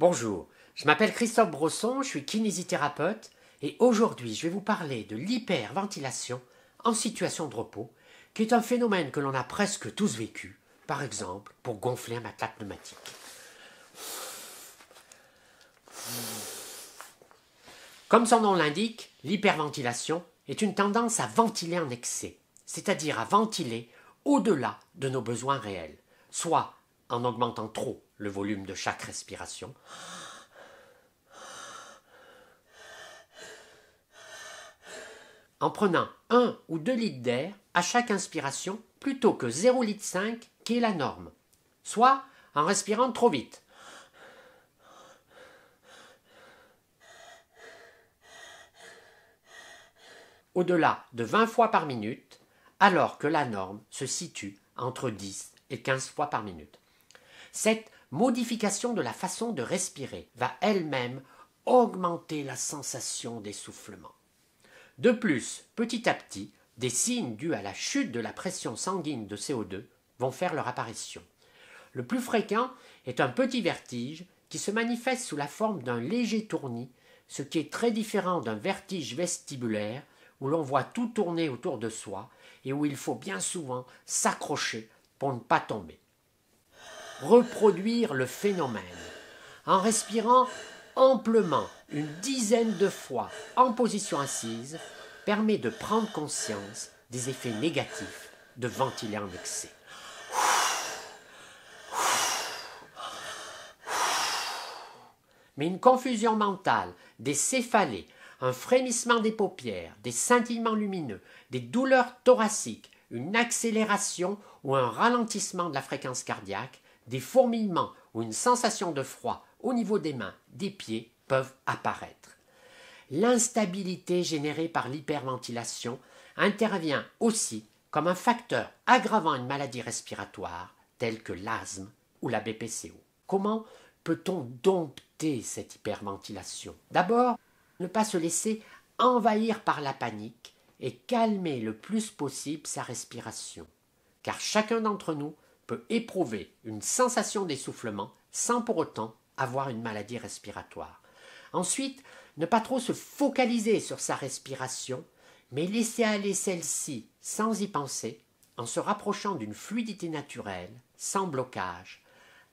Bonjour, je m'appelle Christophe Brosson, je suis kinésithérapeute et aujourd'hui je vais vous parler de l'hyperventilation en situation de repos, qui est un phénomène que l'on a presque tous vécu, par exemple pour gonfler un matelas pneumatique. Comme son nom l'indique, l'hyperventilation est une tendance à ventiler en excès, c'est-à-dire à ventiler au-delà de nos besoins réels, soit en augmentant trop le volume de chaque respiration. En prenant 1 ou 2 litres d'air à chaque inspiration plutôt que 0,5 litres qui est la norme, soit en respirant trop vite. Au-delà de 20 fois par minute, alors que la norme se situe entre 10 et 15 fois par minute. Cette modification de la façon de respirer va elle-même augmenter la sensation d'essoufflement. De plus, petit à petit, des signes dus à la chute de la pression sanguine de CO2 vont faire leur apparition. Le plus fréquent est un petit vertige qui se manifeste sous la forme d'un léger tournis, ce qui est très différent d'un vertige vestibulaire où l'on voit tout tourner autour de soi et où il faut bien souvent s'accrocher pour ne pas tomber reproduire le phénomène. En respirant amplement une dizaine de fois en position assise, permet de prendre conscience des effets négatifs de ventiler en excès. Mais une confusion mentale, des céphalées, un frémissement des paupières, des scintillements lumineux, des douleurs thoraciques, une accélération ou un ralentissement de la fréquence cardiaque des fourmillements ou une sensation de froid au niveau des mains, des pieds peuvent apparaître. L'instabilité générée par l'hyperventilation intervient aussi comme un facteur aggravant une maladie respiratoire telle que l'asthme ou la BPCO. Comment peut-on dompter cette hyperventilation D'abord, ne pas se laisser envahir par la panique et calmer le plus possible sa respiration, car chacun d'entre nous éprouver une sensation d'essoufflement sans pour autant avoir une maladie respiratoire. Ensuite, ne pas trop se focaliser sur sa respiration, mais laisser aller celle-ci sans y penser, en se rapprochant d'une fluidité naturelle, sans blocage,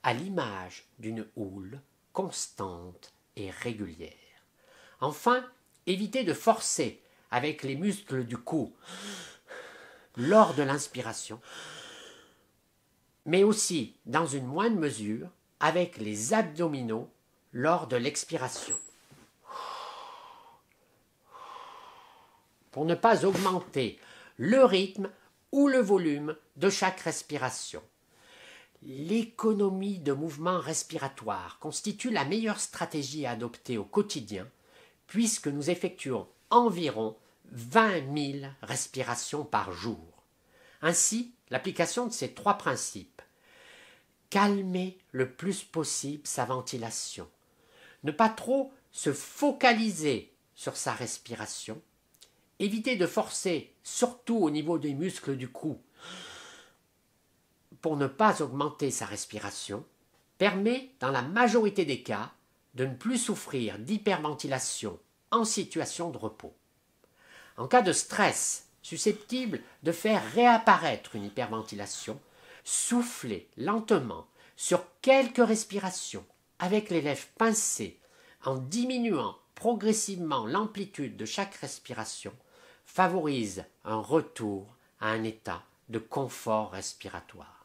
à l'image d'une houle constante et régulière. Enfin, éviter de forcer avec les muscles du cou lors de l'inspiration mais aussi, dans une moindre mesure, avec les abdominaux lors de l'expiration. Pour ne pas augmenter le rythme ou le volume de chaque respiration. L'économie de mouvements respiratoires constitue la meilleure stratégie à adopter au quotidien, puisque nous effectuons environ 20 000 respirations par jour. Ainsi, l'application de ces trois principes. Calmer le plus possible sa ventilation. Ne pas trop se focaliser sur sa respiration. Éviter de forcer, surtout au niveau des muscles du cou, pour ne pas augmenter sa respiration, permet, dans la majorité des cas, de ne plus souffrir d'hyperventilation en situation de repos. En cas de stress susceptible de faire réapparaître une hyperventilation, souffler lentement sur quelques respirations avec les lèvres pincées en diminuant progressivement l'amplitude de chaque respiration favorise un retour à un état de confort respiratoire.